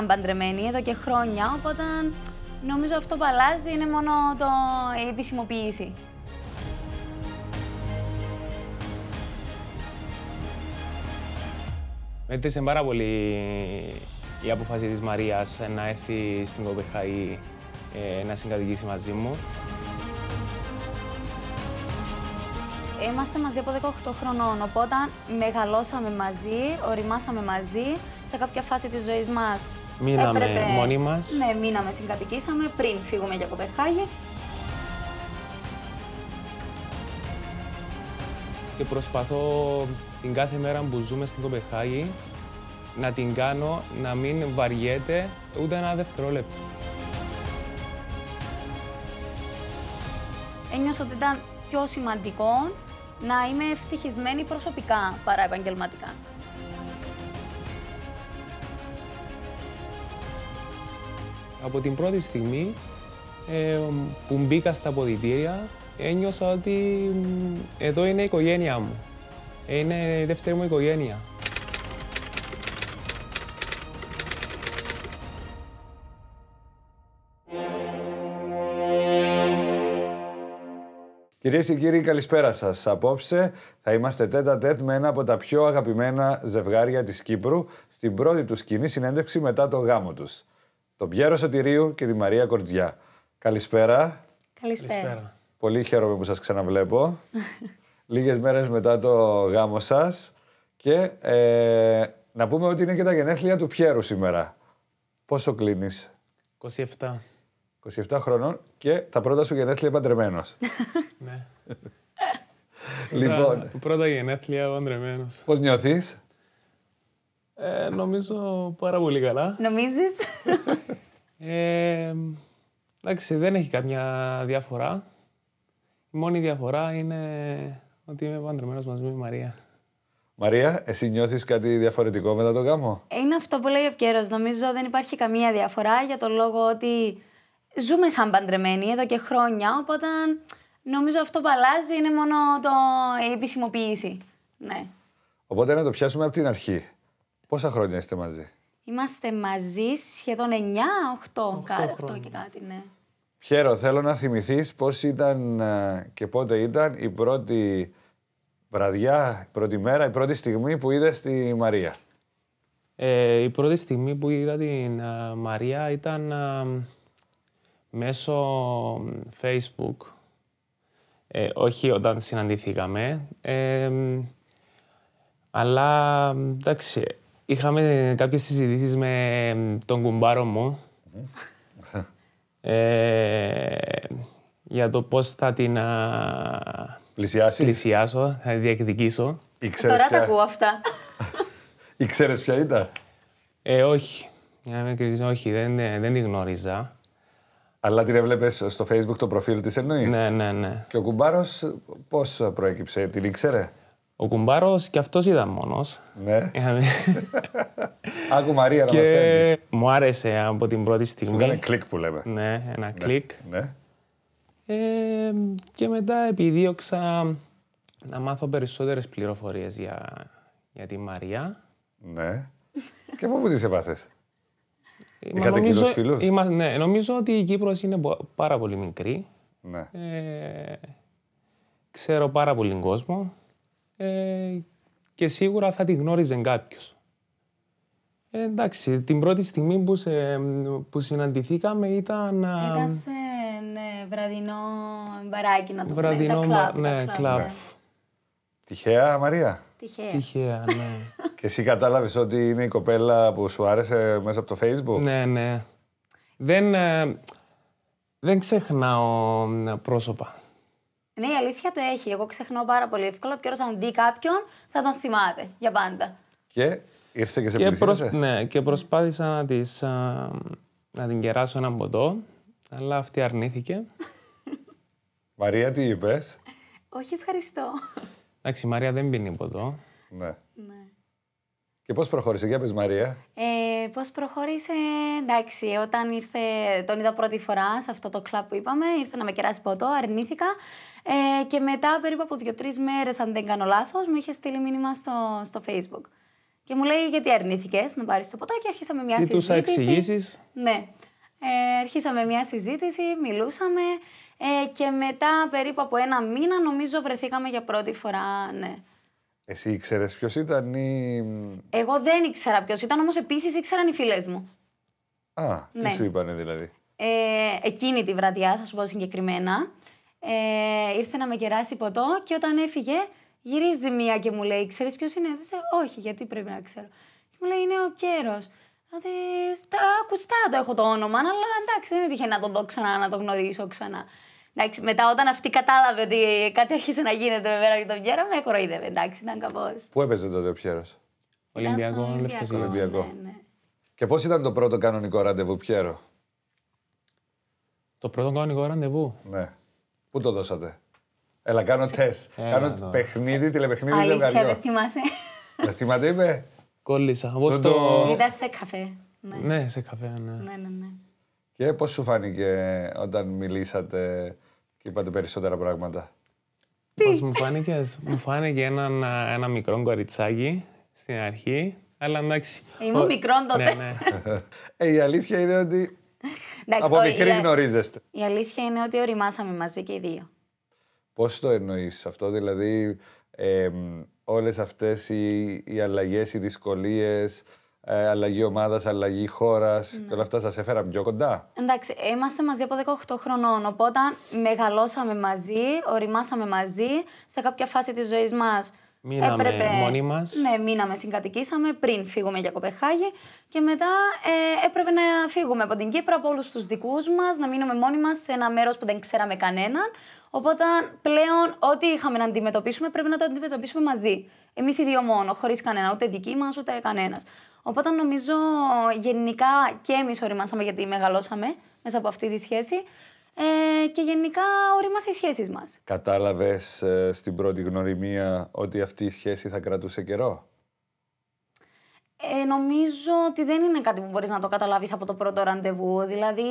Είμαι παντρεμένη εδώ και χρόνια, οπότε νομίζω αυτό που αλλάζει είναι μόνο το η επισημοποίηση. Με πάρα πολύ η απόφαση της Μαρίας να έρθει στην Κοπεχαή ε, να συγκατοικήσει μαζί μου. Είμαστε μαζί από 18 χρονών, οπότε μεγαλώσαμε μαζί, οριμάσαμε μαζί σε κάποια φάση της ζωής μας. Μείναμε Έπρεπε... μόνοι μας. Ναι, μείναμε, συγκατοικήσαμε πριν φύγουμε για Κοπεχάγη. Και προσπαθώ την κάθε μέρα που ζούμε στην Κοπεχάγη να την κάνω να μην βαριέται ούτε ένα δευτερόλεπτο. Ένιωσα ότι ήταν πιο σημαντικό να είμαι ευτυχισμένη προσωπικά παρά επαγγελματικά. Από την πρώτη στιγμή ε, που μπήκα στα ποδητήρια, ένιωσα ότι εδώ είναι η οικογένειά μου. Είναι η δεύτερη μου οικογένεια. Κυρίες και κύριοι, καλησπέρα σας. Απόψε θα είμαστε τέτα τέτ με ένα από τα πιο αγαπημένα ζευγάρια της Κύπρου στην πρώτη τους κοινή συνέντευξη μετά το γάμο τους τον Πιέρο Σωτηρίου και τη Μαρία Κορτζιά. Καλησπέρα. Καλησπέρα. Πολύ χαίρομαι που σας ξαναβλέπω. Λίγες μέρες μετά το γάμο σας. Και ε, να πούμε ότι είναι και τα γενέθλια του Πιέρου σήμερα. Πόσο κλείνεις? 27. 27 χρονών και τα πρώτα σου γενέθλια παντρεμένος. ναι. λοιπόν. Πρώτα, πρώτα γενέθλια παντρεμένος. Πώς νιώθεις? Ε, νομίζω πάρα πολύ καλά. Νομίζεις? ε, εντάξει, δεν έχει καμιά διαφορά. Η μόνη διαφορά είναι ότι είμαι παντρεμένος μαζί με η Μαρία. Μαρία, εσύ νιώθεις κάτι διαφορετικό μετά τον γάμο. Είναι αυτό που λέει ο Ευκέρο. Νομίζω δεν υπάρχει καμία διαφορά για το λόγο ότι ζούμε σαν παντρεμένοι εδώ και χρόνια. Οπότε νομίζω αυτό που αλλάζει είναι μόνο το... η επισημοποίηση. Ναι. Οπότε να το πιάσουμε από την αρχή. Πόσα χρόνια είστε μαζί. Είμαστε μαζί σχεδόν 9, 8, και κάτι, ναι. Χαίρο, θέλω να θυμηθείς πώς ήταν ε, και πότε ήταν η πρώτη βραδιά, η πρώτη μέρα, η πρώτη στιγμή που είδες τη Μαρία. Ε, η πρώτη στιγμή που είδα τη ε, Μαρία ήταν ε, μέσω Facebook. Ε, όχι όταν συναντηθήκαμε, ε, αλλά εντάξει, Είχαμε κάποιες συζητήσεις με τον κουμπάρο μου ε, για το πώς θα την πλησιάσω, θα την διεκδικήσω. Ε, τώρα τα ακούω αυτά. Ήξερε ποια ήταν. Ε, όχι. Για να όχι, δεν, ε, δεν τη γνώριζα. Αλλά την έβλεπες στο Facebook το προφίλ της εννοείς. Ναι, ναι, ναι. Και ο κουμπάρος πώς προέκυψε, την ήξερε. Ο κουμπάρος και αυτός ήταν μόνος. Ναι. Άκου Μαρία να και... Μου άρεσε από την πρώτη στιγμή. Ένα κλικ που λέμε. Ναι, ένα ναι. κλικ. Ναι. Ε, και μετά επιδίωξα να μάθω περισσότερες πληροφορίες για, για τη Μαρία. Ναι. και από πού τις έπαθες. Ε, Είχατε κοινού φίλου. Ναι, νομίζω ότι η Κύπρος είναι πάρα πολύ μικρή. Ναι. Ε, ξέρω πάρα πολύ κόσμο. Ε, και σίγουρα θα τη γνώριζε κάποιος. Ε, εντάξει, την πρώτη στιγμή που, που συναντηθήκαμε ήταν... Ε, ήταν σε ναι, βραδινό μπαράκι να το βραδινό, πούμε, ναι, ναι, Τυχαία, Μαρία. Τυχαία. Τυχαία, ναι. και εσύ κατάλαβες ότι είναι η κοπέλα που σου άρεσε μέσα από το facebook. Ναι, ναι. Δεν, δεν ξεχνάω πρόσωπα. Ναι, η αλήθεια το έχει. Εγώ ξεχνώ πάρα πολύ εύκολα. Και αν δει κάποιον, θα τον θυμάται για πάντα. Και ήρθε και σε και προσ... Ναι, και προσπάθησα να, της, να την κεράσω έναν ποτό, αλλά αυτή αρνήθηκε. Μαρία, τι είπες. Όχι, ευχαριστώ. Εντάξει, η Μαρία δεν πίνει ποτό. Ναι. ναι. Και πώς προχώρησε, για πες Μαρία. Ε, πώς προχώρησε, εντάξει, όταν ήρθε, τον είδα πρώτη φορά σε αυτό το κλαπ που είπαμε, ήρθε να με κεράσει ποτό, αρνήθηκα. Ε, και μετά, περίπου από δύο-τρει μέρες, αν δεν κάνω λάθος, μου είχε στείλει μήνυμα στο, στο Facebook. Και μου λέει, Γιατί αρνήθηκες να πάρεις το ποτό, και αρχίσαμε μια Ζήτουσα συζήτηση. Ζήτουσα εξηγήσεις. Ναι. Ε, αρχίσαμε μια συζήτηση, μιλούσαμε. Ε, και μετά, περίπου από ένα μήνα, νομίζω βρεθήκαμε για πρώτη φορά, ναι. Εσύ ήξερες ποιος ήταν ή. Εγώ δεν ήξερα ποιος ήταν, όμως επίσης ήξεραν οι φίλες μου. Α, τι ναι. σου είπανε δηλαδή. Ε, εκείνη τη βραδιά, θα σου πω συγκεκριμένα, ε, ήρθε να με κεράσει ποτό και όταν έφυγε, γυρίζει μία και μου λέει: Ξέρεις ποιος είναι, Όχι, γιατί πρέπει να ξέρω. Και μου λέει: Είναι ο Κέρο. Δηλαδή, ακουστά το έχω το όνομα, αλλά εντάξει, δεν είναι να τον δω ξανά, να τον γνωρίσω ξανά. Εντάξει, μετά όταν αυτή κατάλαβε ότι κάτι άρχισε να γίνεται με μένα και τον Πιέρο, με κοροϊδεύε. Εντάξει, ήταν κάπω. Πού έπαιζε τότε ο Πιέρος. Ολυμπιακό, Ολυμπιακό. Ολυμπιακό. Ναι, ναι. Και πώς ήταν το πρώτο κανονικό ραντεβού, Πιέρο. Το πρώτο κανονικό ραντεβού. Ναι. Πού το δώσατε. Έλα, κάνω τεστ. Κάνω τώρα. παιχνίδι, τηλεπαιχνίδι, ζευγαριό. Αλήθεια, δεν θυμάσαι. Δεν θυμάται, είπε. Κόλλησα. Πώς το... Ήταν σε καφέ. Ναι. ναι σε καφέ, ναι. Ναι, ναι. Και πώς σου φάνηκε όταν μιλήσατε είπατε περισσότερα πράγματα. Πώς μου φάνηκες, μου φάνηκε ένα, ένα μικρό κοριτσάκι στην αρχή, αλλά εντάξει. Ήμουν μικρόν τότε. Ναι, ναι. Ε, η αλήθεια είναι ότι από μικρή γνωρίζεστε. Η αλήθεια είναι ότι οριμάσαμε μαζί και οι δύο. Πώς το εννοείς αυτό, δηλαδή ε, όλες αυτές οι, οι αλλαγές, οι δυσκολίες, ε, αλλαγή ομάδας, αλλαγή χώρας ναι. και όλα αυτά σας έφεραν πιο κοντά. Εντάξει, είμαστε μαζί από 18 χρονών. Οπότε μεγαλώσαμε μαζί, οριμάσαμε μαζί. Σε κάποια φάση της ζωής μας μείναμε μόνοι μας. Ναι, μείναμε, συγκατοικήσαμε πριν φύγουμε για Κοπεχάγη. Και μετά ε, έπρεπε να φύγουμε από την Κύπρο, από όλους τους δικούς μας, να μείνουμε μόνοι μας σε ένα μέρος που δεν ξέραμε κανέναν. Οπότε πλέον ό,τι είχαμε να αντιμετωπίσουμε πρέπει να το αντιμετωπίσουμε μαζί. Εμείς οι δύο μόνο, χωρίς κανένα, ούτε δική μας ούτε κανένας. Οπότε νομίζω γενικά και εμείς οριμάσαμε γιατί μεγαλώσαμε μέσα από αυτή τη σχέση. Ε, και γενικά ορίμασαν οι σχέσεις μας. Κατάλαβες ε, στην πρώτη γνωριμία ότι αυτή η σχέση θα κρατούσε καιρό. Ε, νομίζω ότι δεν είναι κάτι που μπορείς να το καταλάβεις από το πρώτο ραντεβού. Δηλαδή,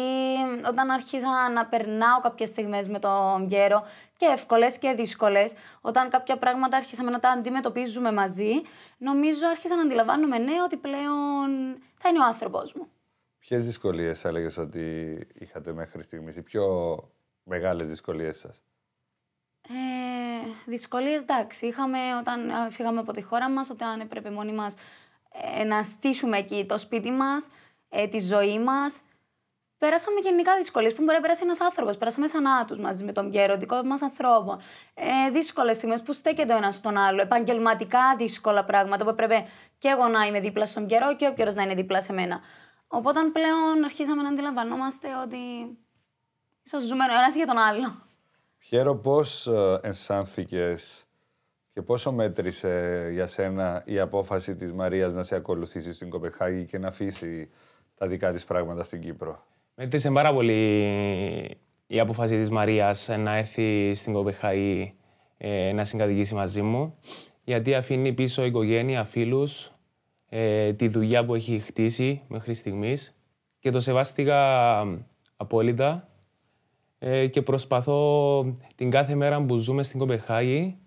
όταν άρχισα να περνάω κάποιες στιγμές με τον γέρο, και εύκολες και δύσκολες, όταν κάποια πράγματα άρχισαμε να τα αντιμετωπίζουμε μαζί, νομίζω άρχισα να αντιλαμβάνομαι ναι ότι πλέον θα είναι ο άνθρωπος μου. Ποιες δυσκολίες έλεγες ότι είχατε μέχρι στιγμής, οι πιο μεγάλες δυσκολίες σας. Ε, δυσκολίες, εντάξει, είχαμε όταν ε, φύγαμε από τη χώρα μας, όταν έπρεπε μόνοι μας ε, να στήσουμε εκεί το σπίτι μας, ε, τη ζωή μας. Πέρασαμε γενικά δυσκολίες που μπορεί να πέρασει ένας άνθρωπος. Πέρασαμε θανάτους μαζί με τον γέρο δικό μας ανθρώπων. Ε, δύσκολες στιγμές που στέκεται ο ένας στον άλλο. Επαγγελματικά δύσκολα πράγματα που έπρεπε και εγώ να είμαι δίπλα στον καιρό και ο καιρό να είναι δίπλα σε μένα. Οπότε πλέον αρχίσαμε να αντιλαμβανόμαστε ότι ίσως ζούμε ένας για τον άλλο. Χαίρο, πώς ε, ενσάνθηκες και πόσο μέτρησε για σένα η απόφαση της Μαρίας να σε ακολουθήσει στην Κοπεχάγη και να αφήσει τα δικά της πράγματα στην Κύπρο. Μέτρησε πάρα πολύ η απόφαση της Μαρίας να έρθει στην Κοπεχάγη ε, να συγκατοικήσει μαζί μου γιατί αφήνει πίσω οικογένεια, φίλους, ε, τη δουλειά που έχει χτίσει μέχρι στιγμής και το σεβάστηκα απόλυτα ε, και προσπαθώ την κάθε μέρα που ζούμε στην Κοπεχάγη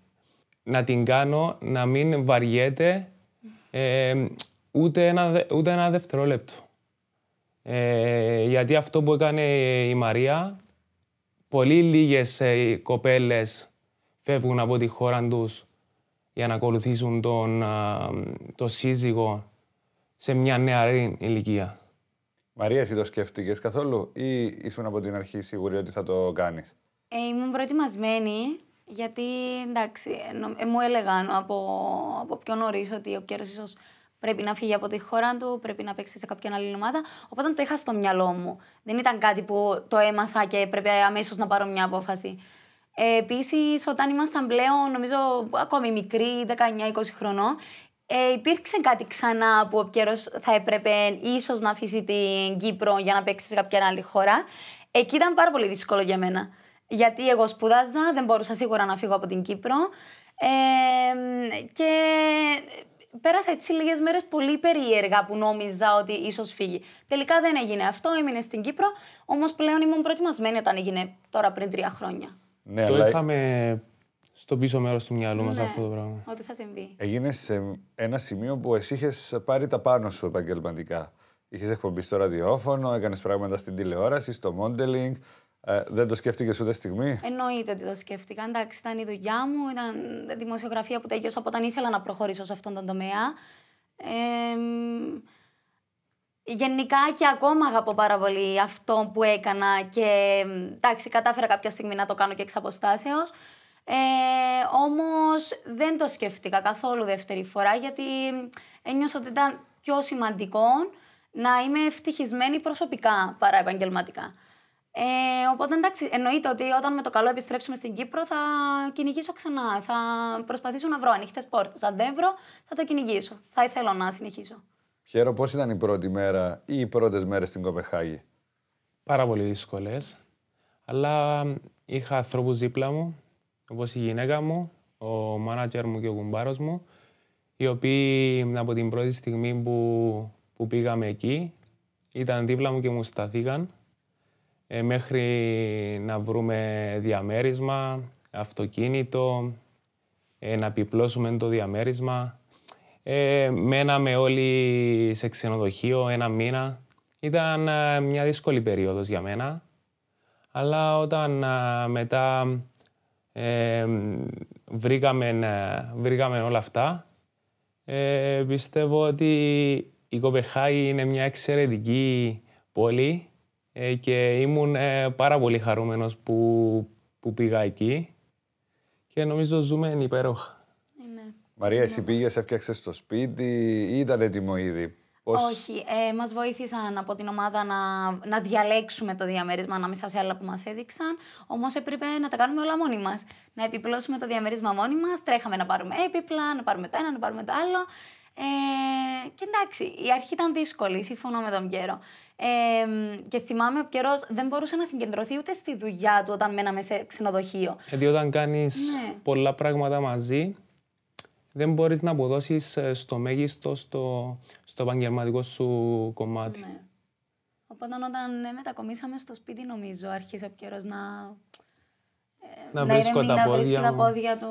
να την κάνω να μην βαριέται ε, ούτε, ένα, ούτε ένα δευτερόλεπτο. Ε, γιατί αυτό που έκανε η Μαρία, πολύ λίγες ε, κοπέλες φεύγουν από τη χώρα τους για να ακολουθήσουν τον, σύζυγο σε μια νεαρή ηλικία. Μαρία, εσύ το σκέφτηκες καθόλου ή ήσουν από την αρχή σίγουρη ότι θα το κάνεις? ήμουν προετοιμασμένη γιατί εντάξει, ε, μου έλεγαν από, από πιο νωρίς ότι ο Πιέρο ίσως πρέπει να φύγει από τη χώρα του, πρέπει να παίξει σε κάποια άλλη ομάδα. Οπότε το είχα στο μυαλό μου. Δεν ήταν κάτι που το έμαθα και πρέπει αμέσως να πάρω μια απόφαση. Ε, Επίσης, όταν ήμασταν πλέον, νομίζω ακόμη μικροί, 19-20 χρονών, ε, υπήρξε κάτι ξανά που ο Πιέρο θα έπρεπε ίσως να αφήσει την Κύπρο για να παίξει σε κάποια άλλη χώρα. Εκεί ήταν πάρα πολύ δύσκολο για μένα γιατί εγώ σπουδάζα, δεν μπορούσα σίγουρα να φύγω από την Κύπρο. Ε, και πέρασα έτσι λίγες μέρες πολύ περίεργα που νόμιζα ότι ίσως φύγει. Τελικά δεν έγινε αυτό, έμεινε στην Κύπρο. Όμως πλέον ήμουν προετοιμασμένη όταν έγινε τώρα πριν τρία χρόνια. Ναι, το αλλά... είχαμε στο πίσω μέρος του μυαλού μας ναι, αυτό το πράγμα. Ότι θα συμβεί. Έγινε σε ένα σημείο που εσύ είχες πάρει τα πάνω σου επαγγελματικά. Είχες εκπομπή στο ραδιόφωνο, έκανες πράγματα στην τηλεόραση, στο modeling, ε, δεν το σκέφτηκες ούτε στιγμή. Εννοείται ότι το σκέφτηκα. Εντάξει, ήταν η δουλειά μου, ήταν δημοσιογραφία που τελειώσα από όταν ήθελα να προχωρήσω σε αυτόν τον τομέα. γενικά και ακόμα αγαπώ πάρα πολύ αυτό που έκανα και εντάξει, κατάφερα κάποια στιγμή να το κάνω και εξ αποστάσεως. Ε, όμως δεν το σκέφτηκα καθόλου δεύτερη φορά γιατί ένιωσα ότι ήταν πιο σημαντικό να είμαι ευτυχισμένη προσωπικά παρά επαγγελματικά. Ε, οπότε εντάξει, εννοείται ότι όταν με το καλό επιστρέψουμε στην Κύπρο θα κυνηγήσω ξανά. Θα προσπαθήσω να βρω ανοιχτές πόρτες. Αν δεν βρω, θα το κυνηγήσω. Θα ήθελα να συνεχίσω. Χαίρο, πώς ήταν η πρώτη μέρα ή οι πρώτες μέρες στην Κοπεχάγη. Πάρα πολύ δύσκολες. Αλλά είχα ανθρώπους δίπλα μου, όπως η γυναίκα μου, ο μάνατζερ μου και ο κουμπάρος μου, οι οποίοι από την πρώτη στιγμή που, που πήγαμε εκεί ήταν δίπλα μου και μου σταθήκαν ε, μέχρι να βρούμε διαμέρισμα, αυτοκίνητο, ε, να επιπλώσουμε το διαμέρισμα. Ε, μέναμε όλοι σε ξενοδοχείο ένα μήνα. Ήταν ε, μια δύσκολη περίοδος για μένα. Αλλά όταν ε, μετά βρήκαμε, βρήκαμε όλα αυτά, πιστεύω ότι η Κοπεχάγη είναι μια εξαιρετική πόλη ε, και ήμουν ε, πάρα πολύ χαρούμενος που, που πήγα εκεί και νομίζω ζούμε υπέροχα. Ναι. Μαρία, ναι. εσύ πήγες, έφτιαξες το σπίτι ή ήταν έτοιμο ήδη. Όχι, ε, μας βοήθησαν από την ομάδα να, να διαλέξουμε το διαμέρισμα ανάμεσα σε άλλα που μας έδειξαν, όμως έπρεπε να τα κάνουμε όλα μόνοι μας. Να επιπλώσουμε το διαμέρισμα μόνοι μας, τρέχαμε να πάρουμε έπιπλα, να πάρουμε το ένα, να πάρουμε το άλλο ε, και εντάξει, η αρχή ήταν δύσκολη, συμφωνώ με τον Πιέρο. Ε, και θυμάμαι ο δεν μπορούσε να συγκεντρωθεί ούτε στη δουλειά του όταν μέναμε σε ξενοδοχείο. Γιατί όταν κάνεις ναι. πολλά πράγματα μαζί, δεν μπορείς να αποδώσεις ε, στο μέγιστο στο, στο επαγγελματικό σου κομμάτι. Ναι. Οπότε όταν μετακομίσαμε στο σπίτι, νομίζω άρχισε ο να να, τα, πόδια, τα πόδια του,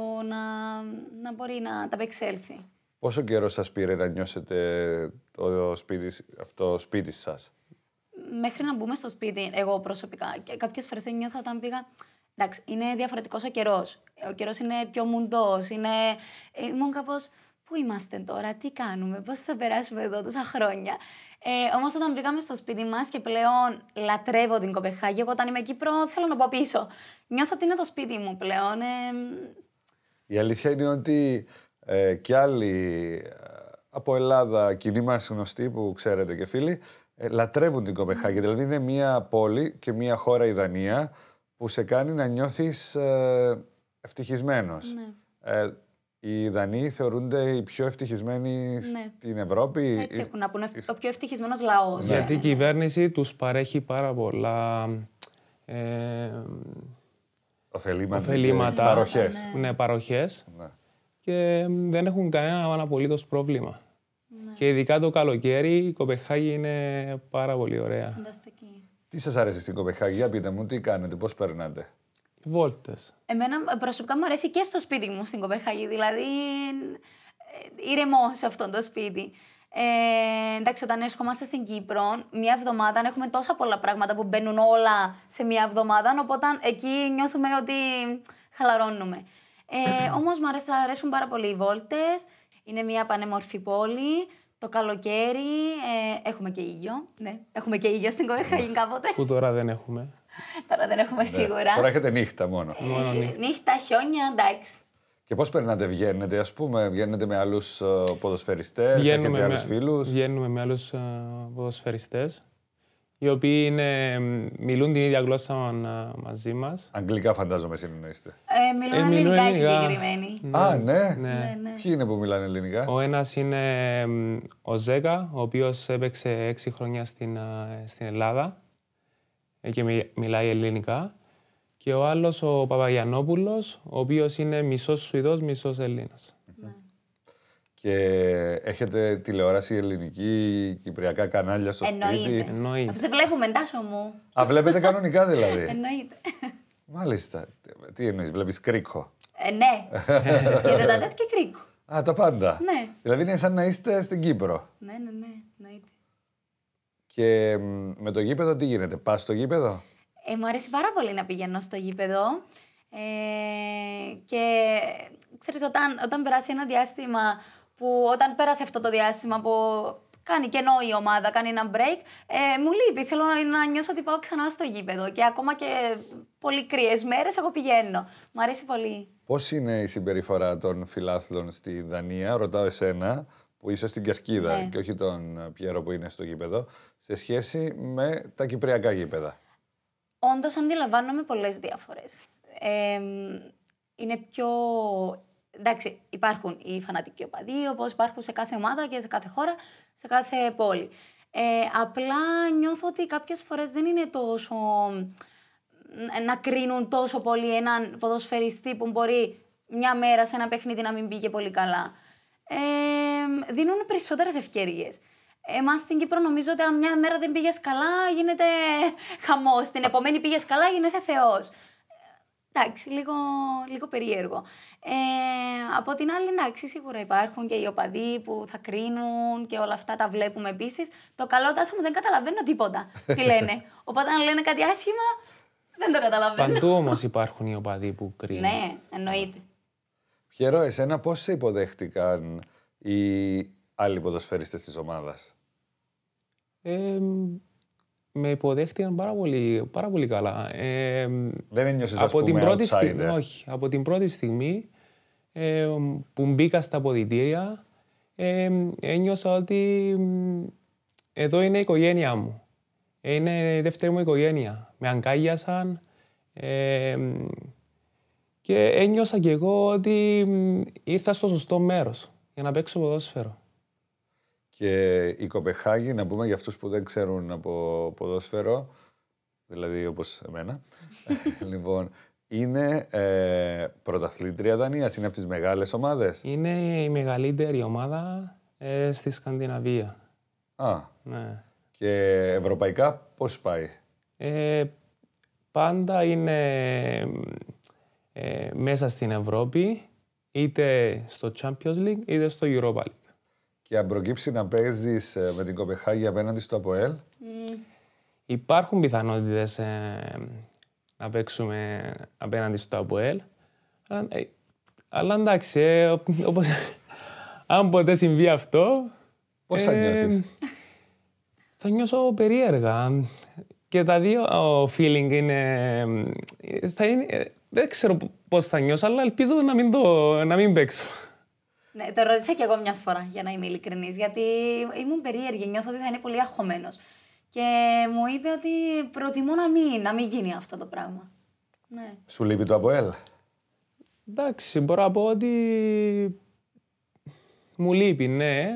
να, μπορείς να τα απεξέλθει. Πόσο καιρό σας πήρε να νιώσετε το σπίτι, αυτό σας? Μέχρι να μπούμε στο σπίτι, εγώ προσωπικά, και κάποιες φορές νιώθω όταν πήγα, εντάξει, είναι διαφορετικός ο καιρός. Ο καιρός είναι πιο μουντός, είναι... Ε, ήμουν κάπως, πού είμαστε τώρα, τι κάνουμε, πώς θα περάσουμε εδώ τόσα χρόνια. Ε, Όμως, όταν πήγαμε στο σπίτι μας και πλέον λατρεύω την Κοπεχάγη, εγώ όταν είμαι Κύπρο θέλω να πάω πίσω. Νιώθω ότι είναι το σπίτι μου πλέον. Ε, Η αλήθεια είναι ότι ε, και άλλοι ε, από Ελλάδα κοινοί μας γνωστοί που ξέρετε και φίλοι, ε, λατρεύουν την Κοπεχάγη. Δηλαδή είναι μια πόλη και μια χώρα η Δανία που σε κάνει να νιώθεις ευτυχισμένο. ευτυχισμένος. Ναι. Ε, οι Δανείοι θεωρούνται οι πιο ευτυχισμένοι ναι. στην Ευρώπη. Έτσι έχουν να πούνε, ο πιο ευτυχισμένος λαός. Ναι. Γιατί η κυβέρνηση τους παρέχει πάρα πολλά... Ε, Οφελήματα, παροχές. Ναι, ναι παροχές. Ναι και δεν έχουν κανένα απολύτω πρόβλημα. Ναι. Και ειδικά το καλοκαίρι η Κοπεχάγη είναι πάρα πολύ ωραία. Φανταστική. Τι σας αρέσει στην Κοπεχάγη, για πείτε μου, τι κάνετε, πώς περνάτε. Βόλτες. Εμένα ε, προσωπικά μου αρέσει και στο σπίτι μου στην Κοπεχάγη. Δηλαδή ε, ηρεμό σε αυτό το σπίτι. Ε, εντάξει, όταν έρχομαστε στην Κύπρο, μία εβδομάδα έχουμε τόσα πολλά πράγματα που μπαίνουν όλα σε μία εβδομάδα. Οπότε εκεί νιώθουμε ότι χαλαρώνουμε. Ε, Όμως μου αρέσουν πάρα πολύ οι βόλτες. Είναι μια πανέμορφη πόλη. Το καλοκαίρι ε, έχουμε και ήλιο. Ναι. Έχουμε και ήλιο στην Κοπεχάγη κάποτε. Που τώρα δεν έχουμε. τώρα δεν έχουμε ναι. σίγουρα. Τώρα έχετε νύχτα μόνο. Ε, μόνο νύχτα. νύχτα, χιόνια, εντάξει. Και πώς περνάτε, βγαίνετε, ας πούμε, βγαίνετε με άλλους ε, ποδοσφαιριστές, με άλλους φίλους. Βγαίνουμε με άλλους ποδοσφαιριστές οι οποίοι μιλούν την ίδια γλώσσα ε, μαζί μας. Αγγλικά φαντάζομαι συνεννοείστε. Ε, μιλούν ε, ελληνικά, οι συγκεκριμένοι. Ναι, Α, ναι. Ναι. ναι. Ποιοι είναι που μιλάνε ελληνικά. Ο ένας είναι ο Ζέκα, ο οποίος έπαιξε έξι χρόνια στην, ε, στην Ελλάδα ε, και μιλάει ελληνικά. Και ο άλλος ο Παπαγιανόπουλος, ο οποίος είναι μισός Σουηδός, μισός Ελλήνα και έχετε τηλεόραση ελληνική, κυπριακά κανάλια στο Εννοείται. σπίτι. Εννοείται. Αφού σε βλέπουμε, εντάσσο μου. Α, βλέπετε κανονικά δηλαδή. Εννοείται. Μάλιστα. Τι εννοείς, βλέπεις κρίκο. Ε, ναι. Ιδρυτατές και κρίκο. Α, τα πάντα. Ναι. Δηλαδή είναι σαν να είστε στην Κύπρο. Ναι, ναι, ναι. Εννοείται. Και με το γήπεδο τι γίνεται, πας στο γήπεδο. Ε, μου αρέσει πάρα πολύ να πηγαίνω στο γήπεδο. Ε, και ξέρεις, όταν, όταν περάσει ένα διάστημα που όταν πέρασε αυτό το διάστημα που κάνει κενό η ομάδα, κάνει ένα break, ε, μου λείπει. Θέλω να νιώσω ότι πάω ξανά στο γήπεδο. Και ακόμα και πολύ κρύες μέρες, εγώ πηγαίνω. Μου αρέσει πολύ. Πώς είναι η συμπεριφορά των φιλάθλων στη Δανία, ρωτάω εσένα, που είσαι στην Κερκίδα ναι. και όχι τον Πιέρο που είναι στο γήπεδο, σε σχέση με τα κυπριακά γήπεδα. Όντως, αντιλαμβάνομαι πολλές διαφορέ. Ε, είναι πιο εντάξει, υπάρχουν οι φανατικοί οπαδοί, όπως υπάρχουν σε κάθε ομάδα και σε κάθε χώρα, σε κάθε πόλη. Ε, απλά νιώθω ότι κάποιες φορές δεν είναι τόσο να κρίνουν τόσο πολύ έναν ποδοσφαιριστή που μπορεί μια μέρα σε ένα παιχνίδι να μην πήγε πολύ καλά. Ε, δίνουν περισσότερες ευκαιρίες. Εμάς στην Κύπρο νομίζω ότι αν μια μέρα δεν πήγες καλά, γίνεται χαμός. Την επόμενη πήγες καλά, γίνεσαι θεός εντάξει, λίγο, λίγο περίεργο. Ε, από την άλλη, εντάξει, σίγουρα υπάρχουν και οι οπαδοί που θα κρίνουν και όλα αυτά τα βλέπουμε επίσης. Το καλό τάσο μου δεν καταλαβαίνω τίποτα τι λένε. Οπότε, αν λένε κάτι άσχημα, δεν το καταλαβαίνω. Παντού όμως υπάρχουν οι οπαδοί που κρίνουν. Ναι, εννοείται. Χαιρό, εσένα πώς σε υποδέχτηκαν οι άλλοι ποδοσφαίριστες της ομάδας. Ε, με υποδέχτηκαν πάρα πολύ, πάρα πολύ καλά. Ε, Δεν ένιωσες, από ας την πούμε, ε? Όχι. Από την πρώτη στιγμή ε, που μπήκα στα ποδητήρια, ε, ένιωσα ότι εδώ είναι η οικογένειά μου. Είναι η δεύτερη μου οικογένεια. Με αγκάλιασαν και ένιωσα κι εγώ ότι ήρθα στο σωστό μέρος για να παίξω ποδόσφαιρο. Και η Κοπεχάγη, να πούμε για αυτούς που δεν ξέρουν από ποδόσφαιρο, δηλαδή όπως εμένα, λοιπόν, είναι ε, πρωταθλήτρια Δανίας, είναι από τις μεγάλες ομάδες. Είναι η μεγαλύτερη ομάδα ε, στη Σκανδιναβία. Α, ναι. και ευρωπαϊκά πώς πάει. Ε, πάντα είναι ε, μέσα στην Ευρώπη, είτε στο Champions League είτε στο Europa League και αν προκύψει να παίζεις ε, με την Κοπεχάγη απέναντι στο ΑΠΟΕΛ. Υπάρχουν πιθανότητες ε, να παίξουμε απέναντι στο ΑΠΟΕΛ. Αλλά, ε, εντάξει, ε, όπως, αν ποτέ συμβεί αυτό. Πώς θα νιώθεις. Θα νιώσω περίεργα. Και τα δύο ο feeling είναι. είναι δεν ξέρω πώς θα νιώσω, αλλά ελπίζω να μην, το, να μην παίξω. Ναι, το ρώτησα και εγώ μια φορά, για να είμαι ειλικρινής, γιατί ήμουν περίεργη. Νιώθω ότι θα είναι πολύ αγχωμένος. Και μου είπε ότι προτιμώ να μην, να μην γίνει αυτό το πράγμα. Ναι. Σου λείπει το ΑΠΟΕΛ. Εντάξει, μπορώ να πω ότι μου λείπει, ναι.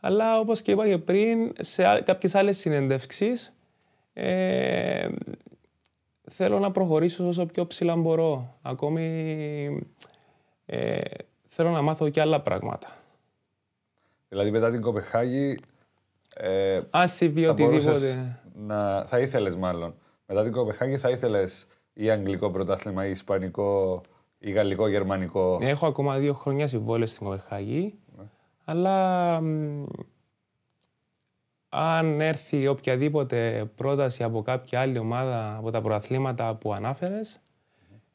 Αλλά όπως και είπα και πριν, σε κάποιες άλλες συνεντεύξεις, ε, θέλω να προχωρήσω όσο πιο ψηλά μπορώ. Ακόμη ε, θέλω να μάθω και άλλα πράγματα. Δηλαδή μετά την Κοπεχάγη. Ε, Ας θα οτιδήποτε. Να, θα ήθελες μάλλον. Μετά την Κοπεχάγη θα ήθελες ή αγγλικό πρωτάθλημα ή ισπανικό ή γαλλικό, γερμανικό. Ναι, έχω ακόμα δύο χρόνια συμβόλαιο στην Κοπεχάγη. Ναι. Αλλά μ, αν έρθει οποιαδήποτε πρόταση από κάποια άλλη ομάδα από τα προαθλήματα που ανάφερες,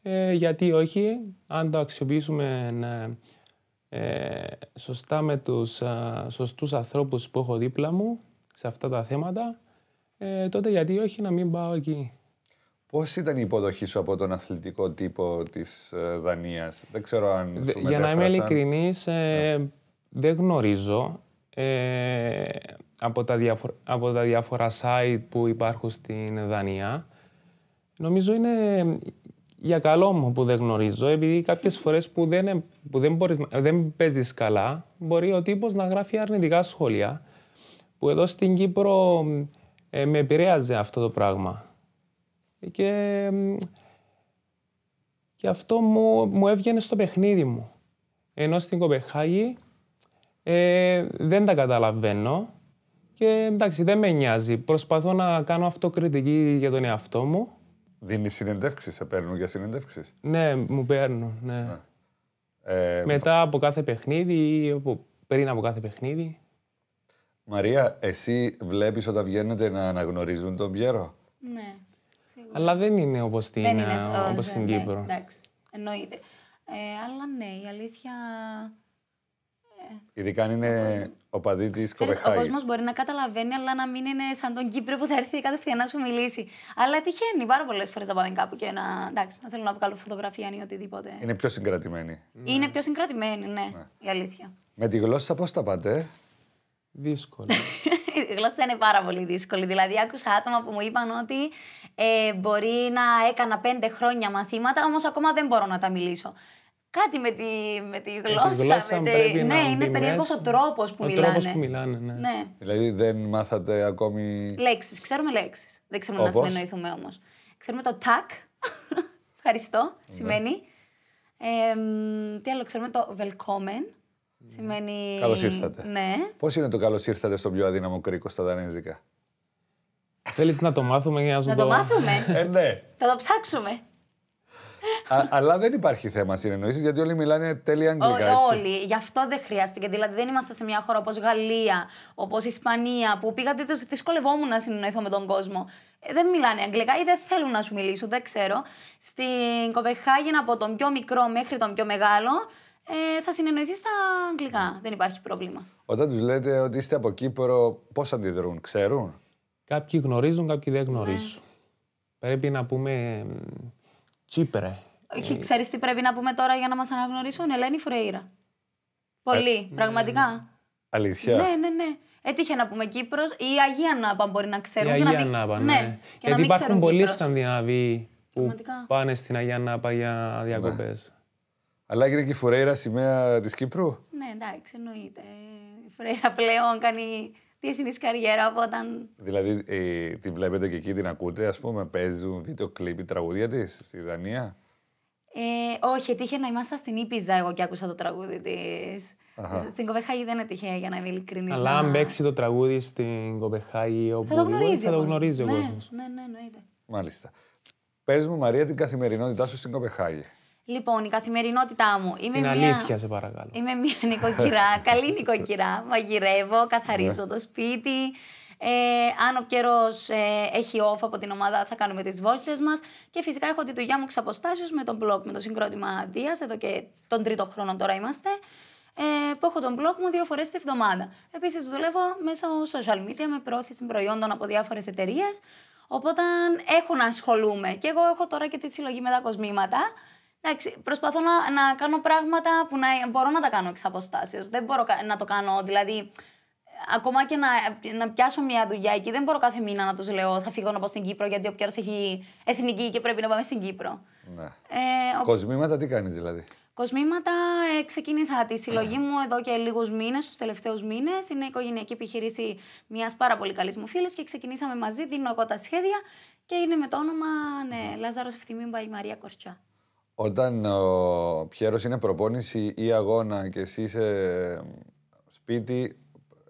ε, γιατί όχι, αν το αξιοποιήσουμε ε, ε σωστά με τους σωστούς ανθρώπους που έχω δίπλα μου σε αυτά τα θέματα, ε, τότε γιατί όχι να μην πάω εκεί. Πώς ήταν η υποδοχή σου από τον αθλητικό τύπο της ε, Δανίας, δεν ξέρω αν Για να είμαι ειλικρινής, ε, ναι. δεν γνωρίζω από τα, από τα διάφορα site που υπάρχουν στην Δανία. Νομίζω είναι για καλό μου που δεν γνωρίζω, επειδή κάποιες φορές που δεν, δεν, παίζεις καλά, μπορεί ο τύπος να γράφει αρνητικά σχόλια. Που εδώ στην Κύπρο ε, με επηρέαζε αυτό το πράγμα. Και, αυτό μου, μου έβγαινε στο παιχνίδι μου. Ενώ στην Κοπεχάγη ε, δεν τα καταλαβαίνω και εντάξει δεν με νοιάζει. Προσπαθώ να κάνω αυτοκριτική για τον εαυτό μου Δίνει συνεντεύξεις, σε παίρνουν για συνεντεύξεις. Ναι, μου παίρνουν. Ναι. ναι. Ε, Μετά από κάθε παιχνίδι ή πριν από κάθε παιχνίδι. Μαρία, εσύ βλέπεις όταν βγαίνετε να αναγνωρίζουν τον Πιέρο. Ναι. Σίγουρα. Αλλά δεν είναι όπως στην, όπως στην ε, ναι, Κύπρο. Ναι, εντάξει, εννοείται. Ε, αλλά ναι, η αλήθεια ε. Ειδικά αν είναι οπαδί τη Κοπεχάγη. Ο κόσμος μπορεί να καταλαβαίνει, αλλά να μην είναι σαν τον Κύπρο που θα έρθει κατευθείαν να σου μιλήσει. Αλλά τυχαίνει πάρα πολλές φορές να πάμε κάπου και να, εντάξει, να θέλω να βγάλω φωτογραφία ή οτιδήποτε. Είναι πιο συγκρατημένη. Είναι ναι. πιο συγκρατημένη, ναι, ναι, η αλήθεια. Με τη γλώσσα πώς τα πάτε, Δύσκολη. Η γλώσσα είναι πάρα πολύ δύσκολη. Δηλαδή, άκουσα άτομα που μου είπαν ότι ε, μπορεί να έκανα πέντε χρόνια μαθήματα, όμως ακόμα δεν μπορώ να τα μιλήσω κάτι με τη, με τη ε, γλώσσα. με τη... Ναι, είναι περίεργος ο τρόπος που μιλάνε. Ο που μιλάνε, ναι. Δηλαδή δεν μάθατε ακόμη. Λέξεις, ξέρουμε λέξεις. Δεν ξέρουμε να συνεννοηθούμε όμως. Ξέρουμε το τάκ. Ευχαριστώ, ναι. σημαίνει. τι άλλο, ξέρουμε το welcome. Σημαίνει. Καλώς ήρθατε. Ναι. Πώς είναι το καλώς ήρθατε στον πιο αδύναμο κρίκο στα δανέζικα. Θέλεις να το μάθουμε για να σου Να το μάθουμε. ε, ναι. Θα το ψάξουμε. Α, αλλά δεν υπάρχει θέμα συνεννόηση γιατί όλοι μιλάνε τέλεια αγγλικά. Ό, Όλοι. Γι' αυτό δεν χρειάστηκε. Δηλαδή δεν είμαστε σε μια χώρα όπως Γαλλία, όπως Ισπανία, που πήγατε δυσκολευόμουν να συνεννοηθώ με τον κόσμο. Ε, δεν μιλάνε αγγλικά ή δεν θέλουν να σου μιλήσουν, δεν ξέρω. Στην Κοπεχάγεν από τον πιο μικρό μέχρι τον πιο μεγάλο ε, θα συνεννοηθείς στα αγγλικά. Mm. Δεν υπάρχει πρόβλημα. Όταν τους λέτε ότι είστε από Κύπρο, πώς αντιδρούν, ξέρουν. Κάποιοι γνωρίζουν, κάποιοι δεν γνωρίζουν. Ναι. Πρέπει να πούμε Τσίπρε. Ε, ξέρεις ξέρει τι πρέπει να πούμε τώρα για να μας αναγνωρίσουν, Ελένη Φουρέιρα. Πολύ, πραγματικά. Ναι, ναι, ναι. Αλήθεια. Ναι, ναι, ναι. Έτυχε να πούμε Κύπρος ή Αγία Νάπα μπορεί να ξέρουν. Η Αγία να Νάπα, ναι. ναι. Γιατί να υπάρχουν πολλοί Σκανδιναβοί που πραγματικά. πάνε στην Αγία Νάπα για διακοπές. Αλλά έγινε και η Φουρέιρα σημαία της Κύπρου. Ναι, εντάξει, εννοείται. Η Φουρέιρα πλέον κάνει διεθνής καριέρα από όταν. Δηλαδή, ε, τη βλέπετε και εκεί, την ακούτε, ας πούμε, παίζουν βίντεο κλειπ η τραγουδία της στη Δανία. Ε, όχι, τύχε να είμαστε στην Ήπιζα εγώ και άκουσα το τραγούδι της. Στην Κοπεχάγη δεν είναι τυχαία, για να είμαι ειλικρινής. Αλλά αν παίξει το τραγούδι στην Κοπεχάγη, όπου θα το γνωρίζει, θα το γνωρίζει ο κόσμος. Ναι, ναι, ναι, εννοείται. Μάλιστα. παίζουμε μου, Μαρία, την καθημερινότητά σου στην Κοπεχάγη. Λοιπόν, η καθημερινότητά μου. Είμαι Την μια... αλήθεια, σε παρακαλώ. Είμαι μια νοικοκυρά, καλή νοικοκυρά. Μαγειρεύω, καθαρίζω ναι. το σπίτι. Ε, αν ο καιρός ε, έχει off από την ομάδα, θα κάνουμε τις βόλτες μας. Και φυσικά έχω τη δουλειά μου εξ με τον blog, με το συγκρότημα Δίας. Εδώ και τον τρίτο χρόνο τώρα είμαστε. Ε, που έχω τον blog μου δύο φορές τη εβδομάδα. Επίσης, δουλεύω μέσα στο social media με προώθηση προϊόντων από διάφορες εταιρείες. Οπότε έχω να ασχολούμαι. Και εγώ έχω τώρα και τη συλλογή με τα κοσμήματα. Εντάξει, προσπαθώ να, να κάνω πράγματα που να, μπορώ να τα κάνω εξ αποστάσεως. Δεν μπορώ να το κάνω, δηλαδή, ακόμα και να, να πιάσω μια δουλειά εκεί, δεν μπορώ κάθε μήνα να τους λέω θα φύγω να πάω στην Κύπρο, γιατί ο πιέρος έχει εθνική και πρέπει να πάμε στην Κύπρο. Ναι. Ε, ο... Κοσμήματα τι κάνεις, δηλαδή. Κοσμήματα ε, ξεκίνησα τη συλλογή μου εδώ και λίγους μήνες, τους τελευταίους μήνες. Είναι οικογενειακή επιχείρηση μιας πάρα πολύ καλής μου φίλης και ξεκινήσαμε μαζί. Δίνω εγώ τα σχέδια και είναι με το όνομα ναι, Λάζαρος Μαρία Κορτσιά. Όταν ο Πιέρος είναι προπόνηση ή αγώνα και εσύ είσαι σπίτι,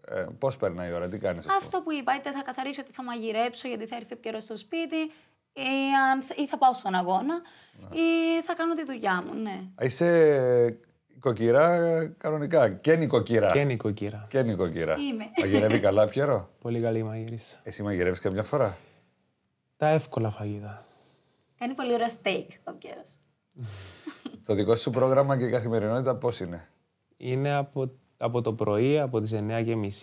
ε, πώ περνάει η αγωνα και εσυ εισαι σπιτι πω περναει η ωρα τι κάνεις. Αυτό που είπα, είτε θα καθαρίσω, είτε θα μαγειρέψω, γιατί θα έρθει ο πιερό στο σπίτι, ή, ή θα πάω στον αγωνα ναι. ή θα κάνω τη δουλειά μου, ναι. Είσαι κοκκυρά κανονικά. Και νοικοκυρά. Και νοικοκυρά. Και νοικοκυρά. Είμαι. Μαγειρεύει καλά, πιερό. Πολύ καλή μαγείρισα. Εσύ μαγειρεύεις καμιά φορά. Τα εύκολα φαγητά. Κάνει πολύ ωραία στέικ ο πιέρος. το δικό σου πρόγραμμα και η καθημερινότητα πώς είναι. Είναι από, από το πρωί, από τις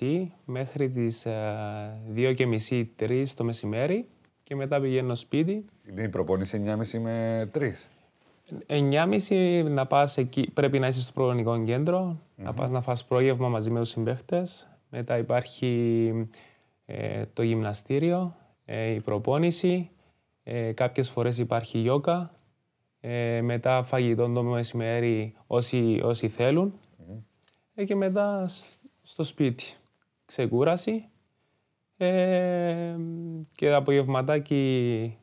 9.30 μέχρι τις 2.30-3 ε, το μεσημέρι και μετά πηγαίνω σπίτι. Είναι η προπόνηση 9.30 με 3. 9.30 να πας εκεί, πρέπει να είσαι στο προγονικό να πας να φας πρόγευμα μαζί με τους συμπαίχτες. Μετά υπάρχει ε, το γυμναστήριο, ε, η προπόνηση, ε, κάποιες φορές υπάρχει γιόκα ε, μετά φαγητό το μεσημέρι όσοι, θέλουν ε, και μετά στο σπίτι ξεκούραση ε, και απογευματάκι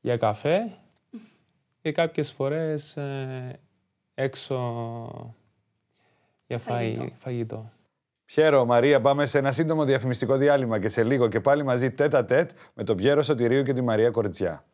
για καφέ και κάποιες φορές ε, έξω για φαγητό. Φαί, Πιέρο, Μαρία, πάμε σε ένα σύντομο διαφημιστικό διάλειμμα και σε λίγο και πάλι μαζί τέτα τέτ με τον Πιέρο Σωτηρίου και τη Μαρία Κορτσιά.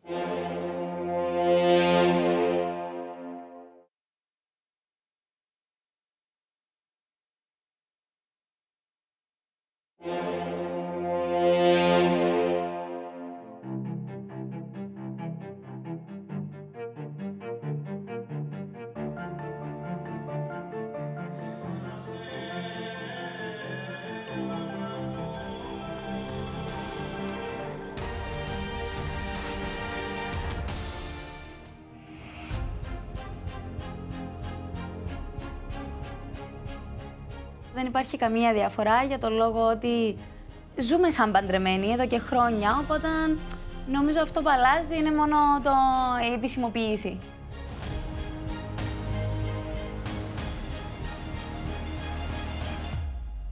δεν υπάρχει καμία διαφορά για τον λόγο ότι ζούμε σαν παντρεμένοι εδώ και χρόνια, οπότε νομίζω αυτό που αλλάζει είναι μόνο το... η επισημοποίηση.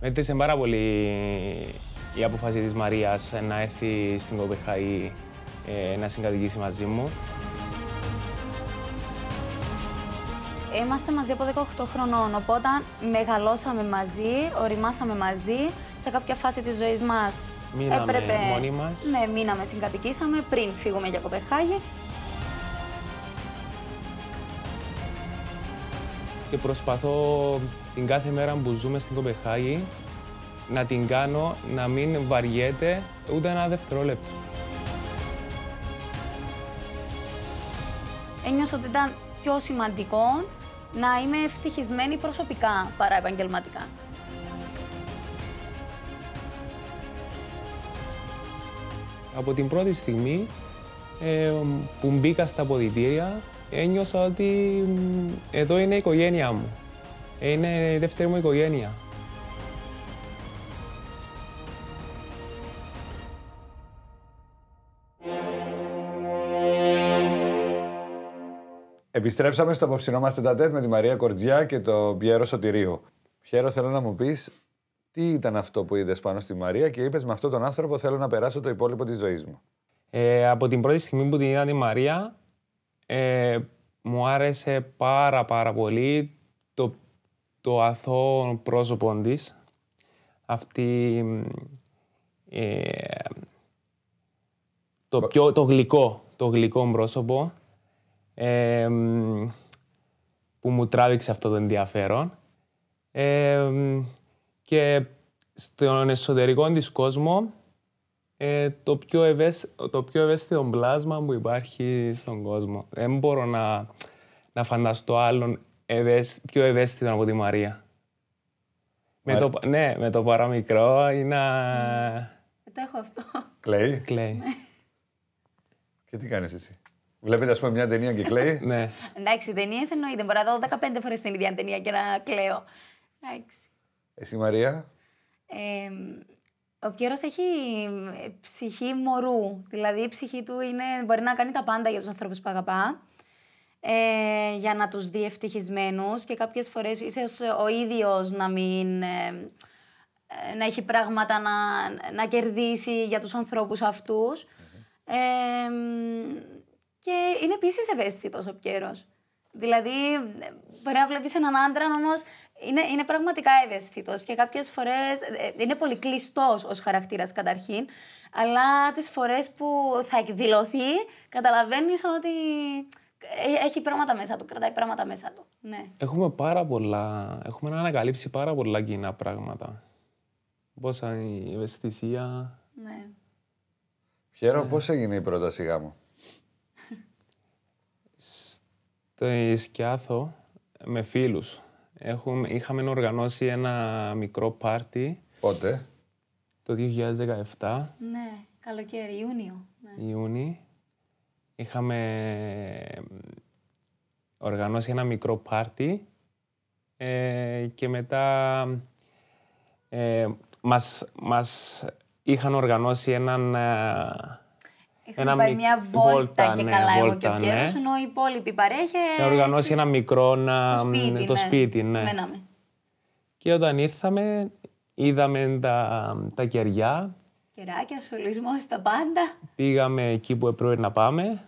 Μέτρησε πάρα πολύ η απόφαση της Μαρίας να έρθει στην Κοπεχαή ε, να συγκατοικήσει μαζί μου. είμαστε μαζί από 18 χρονών, οπότε μεγαλώσαμε μαζί, οριμάσαμε μαζί σε κάποια φάση της ζωής μας. Μείναμε έπρεπε... μόνοι μας. Ναι, μείναμε, συγκατοικήσαμε πριν φύγουμε για Κοπεχάγη. Και προσπαθώ την κάθε μέρα που ζούμε στην Κοπεχάγη να την κάνω να μην βαριέται ούτε ένα δευτερόλεπτο. Ένιωσα ότι ήταν πιο σημαντικό να είμαι ευτυχισμένη προσωπικά παρά επαγγελματικά. Από την πρώτη στιγμή ε, που μπήκα στα ποδητήρια, ένιωσα ότι εδώ είναι η οικογένειά μου. Είναι η δεύτερη μου οικογένεια. Επιστρέψαμε στο απόψινό μας Τετ» με τη Μαρία Κορτζιά και τον Πιέρο Σωτηρίου. Πιέρο, θέλω να μου πεις τι ήταν αυτό που είδες πάνω στη Μαρία και είπες με αυτόν τον άνθρωπο θέλω να περάσω το υπόλοιπο της ζωής μου. Ε, από την πρώτη στιγμή που την είδα τη Μαρία, ε, μου άρεσε πάρα πάρα πολύ το, το αθώο πρόσωπο της. Αυτή. Ε, το, πιο, το γλυκό, το γλυκό πρόσωπο που μου τράβηξε αυτό το ενδιαφέρον. και στον εσωτερικό της κόσμο ε, το, πιο ευαίσθητο, το πιο ευαίσθητο πλάσμα που υπάρχει στον κόσμο. Δεν μπορώ να, να φανταστώ άλλον πιο ευαίσθητο από τη Μαρία. Με το, ναι, με το παραμικρό ή να... Ε, το έχω αυτό. Κλαίει. Κλαίει. Ναι. Και τι κάνεις εσύ. Βλέπετε, ας πούμε, μια ταινία και κλαίει. ναι. Εντάξει, ταινίες εννοείται. Μπορώ να δω 15 φορές την ίδια ταινία και να κλαίω. Εντάξει. Εσύ, Μαρία. Ε, ο Πιέρος έχει ψυχή μωρού. Δηλαδή, η ψυχή του είναι, μπορεί να κάνει τα πάντα για τους ανθρώπους που αγαπά. Ε, για να τους δει ευτυχισμένους και κάποιες φορές ίσως ο ίδιος να μην... Ε, ε, να έχει πράγματα να, να κερδίσει για τους ανθρώπους αυτούς. Mm-hmm. Και είναι επίσης ευαίσθητος ο πιέρος. Δηλαδή, μπορεί να βλέπεις έναν άντρα, όμως είναι, είναι πραγματικά ευαίσθητος και κάποιες φορές ε, είναι πολύ κλειστός ως χαρακτήρας καταρχήν. Αλλά τις φορές που θα εκδηλωθεί, καταλαβαίνεις ότι ε, έχει πράγματα μέσα του, κρατάει πράγματα μέσα του. Ναι. Έχουμε πάρα πολλά, έχουμε ανακαλύψει πάρα πολλά κοινά πράγματα. Πόσα η ευαισθησία. Ναι. Χαίρομαι, ναι. πώς έγινε η πρόταση γάμου. το Ισκιάθο, με φίλους. είχαμε οργανώσει ένα μικρό πάρτι. Πότε? Το 2017. Ναι, καλοκαίρι, Ιούνιο. Ναι. Είχαμε οργανώσει ένα μικρό πάρτι ε, και μετά ε, μας, μας είχαν οργανώσει έναν ε, Είχαμε ένα πάει μια βόλτα, βόλτα και ναι, καλά βόλτα, εγώ και ο Πιέρος, ναι. ενώ η υπόλοιπη παρέχει Να οργανώσει ένα μικρό να... το σπίτι, το ναι. ναι. Και όταν ήρθαμε, είδαμε τα, τα κεριά. Κεράκια, σωλισμός, τα πάντα. Πήγαμε εκεί που έπρεπε να πάμε.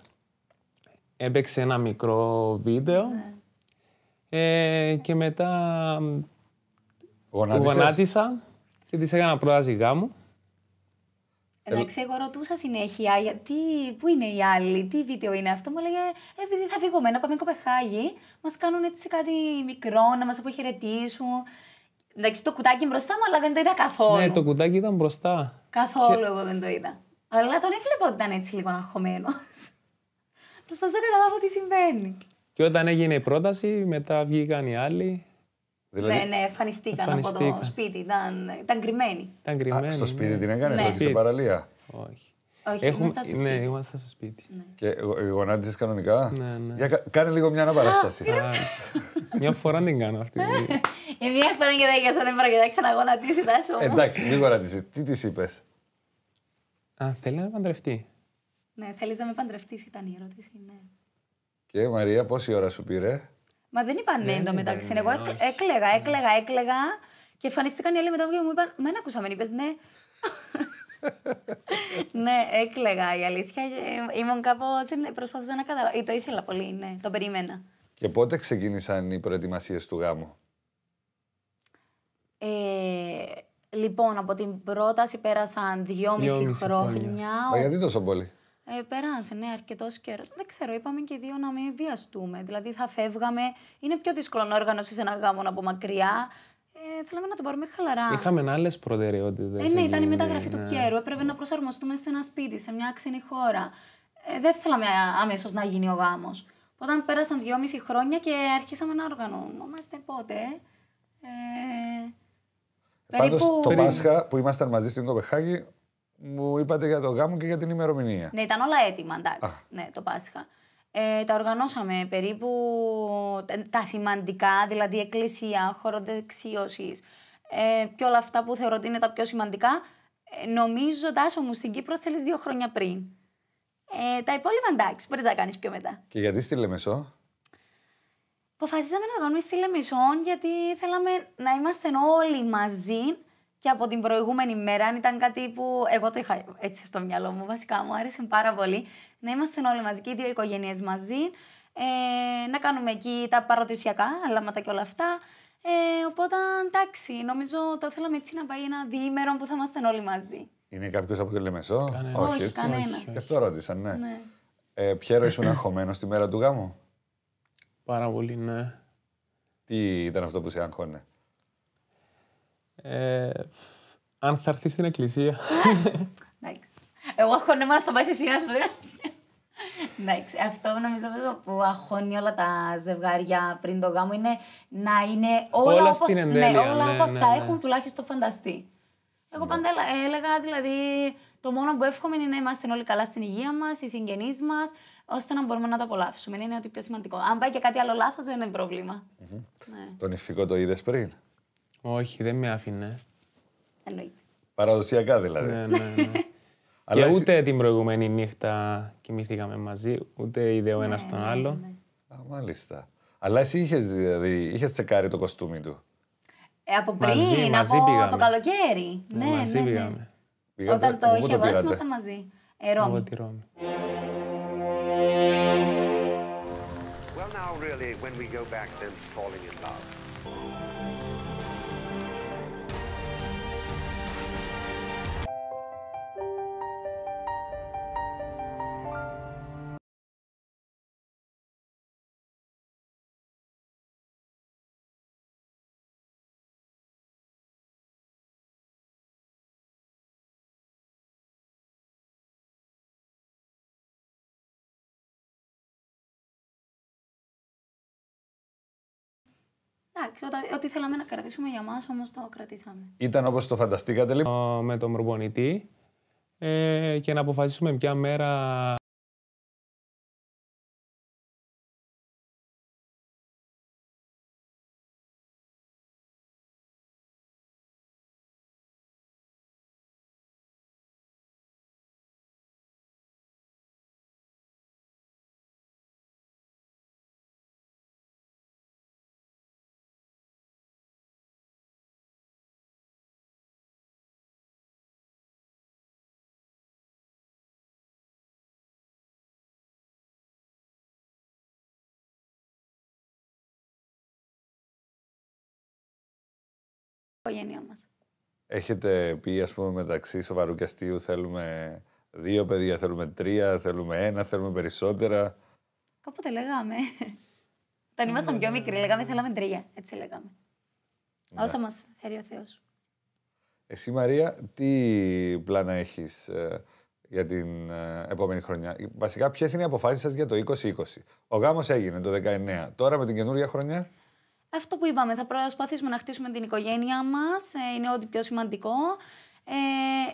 Έπαιξε ένα μικρό βίντεο. Ναι. Ε, και μετά γονάτισα και της έκανα πρόταση γάμου. Εντάξει, εγώ ρωτούσα συνέχεια γιατί, πού είναι οι άλλοι, τι βίντεο είναι αυτό. Μου έλεγε «Ε, επειδή θα φύγουμε να πάμε Κοπεχάγη, μας κάνουν έτσι κάτι μικρό, να μας αποχαιρετήσουν. Εντάξει, το κουτάκι μπροστά μου, αλλά δεν το είδα καθόλου. Ναι, το κουτάκι ήταν μπροστά. Καθόλου εγώ δεν το είδα. Αλλά τον έβλεπα ότι ήταν έτσι λίγο αγχωμένος. Προσπαθώ να καταλάβω τι συμβαίνει. Και όταν έγινε η πρόταση, μετά βγήκαν οι άλλοι, Δηλαδή... Ναι, ναι, εμφανιστήκαν, από το σπίτι. Ήταν, ήταν κρυμμένοι. κρυμμένοι. Α, στο σπίτι ναι. την έκανες, ναι. στην παραλία. Όχι. Όχι, Έχουμε... είμαστε ναι, σπίτι. Ναι, είμαστε στο σπίτι. Ναι. Και γονάτισες κανονικά. Ναι, ναι. Για, κάνε λίγο μια αναπαράσταση. μια φορά την κάνω αυτή. Ναι. Ε, μια φορά και δεν έκανε, δεν πρόκειται να ξαναγονατίσει τα σου. Εντάξει, λίγο γονάτισε. Τι της είπες. Α, θέλει να με παντρευτεί. Ναι, θέλεις να με παντρευτείς, ήταν η ερώτηση. Ναι. Και Μαρία, πόση ώρα σου πήρε. Μα δεν είπαν ναι εντωμεταξύ. Εγώ έκλεγα, ναι. έκλεγα, έκλεγα. Και εμφανίστηκαν οι άλλοι μετά και μου είπαν Μα ακούσαμε, είπες ναι. ναι, έκλεγα η αλήθεια. Ε, ήμουν κάπως. Ε, προσπαθούσα να καταλάβω. Ε, το ήθελα πολύ, ναι, το περίμενα. Και πότε ξεκίνησαν οι προετοιμασίες του γάμου, ε, Λοιπόν, από την πρόταση πέρασαν δυόμιση χρόνια. Μα γιατί τόσο πολύ. Ε, πέρασε, ναι, αρκετός καιρός. Δεν ξέρω, είπαμε και οι δύο να μην βιαστούμε. Δηλαδή θα φεύγαμε. Είναι πιο δύσκολο να οργανώσεις ένα γάμο από μακριά. Ε, θέλαμε να το πάρουμε χαλαρά. Είχαμε άλλες προτεραιότητες. Ε, ναι, ήταν η μεταγραφή ναι. του καιρού. Έπρεπε να προσαρμοστούμε σε ένα σπίτι, σε μια ξένη χώρα. Ε, δεν θέλαμε αμέσως να γίνει ο γάμος. Όταν πέρασαν δυόμιση χρόνια και αρχίσαμε να οργανωνόμαστε πότε. Ε, το Πάσχα που ήμασταν μαζί στην Κοπεχάγη, μου είπατε για το γάμο και για την ημερομηνία. Ναι, ήταν όλα έτοιμα, εντάξει, ναι, το Πάσχα. Ε, τα οργανώσαμε περίπου τα σημαντικά, δηλαδή εκκλησία, χώρο ε, και όλα αυτά που θεωρώ ότι είναι τα πιο σημαντικά. Ε, νομίζω, Τάσο μου, στην Κύπρο θέλεις δύο χρόνια πριν. Ε, τα υπόλοιπα εντάξει, μπορείς να κάνεις πιο μετά. Και γιατί στη Λεμεσό. Αποφασίσαμε να κάνουμε στη Λεμεσό γιατί θέλαμε να είμαστε όλοι μαζί και από την προηγούμενη μέρα, αν ήταν κάτι που εγώ το είχα έτσι στο μυαλό μου, βασικά μου άρεσε πάρα πολύ, να είμαστε όλοι μαζί και οι δύο οικογένειες μαζί, ε, να κάνουμε εκεί τα παραδοσιακά, αλάματα και όλα αυτά. Ε, οπότε, εντάξει, νομίζω το θέλαμε έτσι να πάει ένα διήμερο που θα είμαστε όλοι μαζί. Είναι κάποιος από τη Λεμεσό, κανένας. Όχι, όχι, Κανένας. Και αυτό ρώτησαν, ναι. ναι. Ε, Πιέρο, ήσουν αγχωμένος τη μέρα του γάμου. Πάρα πολύ, ναι. Τι ήταν αυτό που σε αγχώνε. Ε, αν θα έρθει στην εκκλησία. Ναι, Εγώ νόημα να θα πάει σε σειρά σου Εντάξει, αυτό νομίζω που αγχώνει όλα τα ζευγάρια πριν το γάμο είναι να είναι όλα, όλα όπως, στην ναι, όλα ναι, ναι, τα ναι. έχουν τουλάχιστον φανταστεί. Εγώ ναι. πάντα έλεγα, δηλαδή, το μόνο που εύχομαι είναι να είμαστε όλοι καλά στην υγεία μας, οι συγγενείς μας, ώστε να μπορούμε να το απολαύσουμε. Είναι ότι πιο σημαντικό. Αν πάει και κάτι άλλο λάθος, δεν είναι πρόβλημα. Mm-hmm. Ναι. Τον ηθικό το είδες πριν. Όχι, δεν με άφηνε. Εννοείται. Παραδοσιακά δηλαδή. Ναι, ναι, ναι. Αλλά και ούτε εσύ... την προηγούμενη νύχτα κοιμήθηκαμε μαζί, ούτε είδε ο ένας ναι, τον άλλο. Ναι, ναι. Α, μάλιστα. Αλλά εσύ είχες δηλαδή, είχες τσεκάρει το κοστούμι του. Ε, από πριν, μαζί, μαζί από πήγαμε. το καλοκαίρι. Ναι, ναι, μαζί ναι, ναι. πήγαμε. Πήγατε, Όταν το είχε αγοράσει, ήμασταν μαζί. Ε, Ρώμη. Εγώ τη Ρώμη. Well, now really, when we go back, then falling in love. Εντάξει, ό,τι θέλαμε να κρατήσουμε για μας, όμως το κρατήσαμε. Ήταν όπως το φανταστήκατε, λοιπόν. Ε, με τον προπονητή ε, και να αποφασίσουμε ποια μέρα οικογένειά μας. Έχετε πει, ας πούμε, μεταξύ σοβαρού και αστείου θέλουμε δύο παιδιά, θέλουμε τρία, θέλουμε ένα, θέλουμε περισσότερα. Κάποτε λέγαμε. Όταν ήμασταν πιο μικροί, λέγαμε θέλαμε τρία. Έτσι λέγαμε. Όσο ναι. Όσα μας ο Θεός. Εσύ, Μαρία, τι πλάνα έχεις ε, για την ε, επόμενη χρονιά. Ε, βασικά, ποιες είναι οι αποφάσεις σας για το 2020. Ο γάμος έγινε το 19. Τώρα με την καινούργια χρονιά. Αυτό που είπαμε, θα προσπαθήσουμε να χτίσουμε την οικογένειά μας, ε, είναι ό,τι πιο σημαντικό. Ε,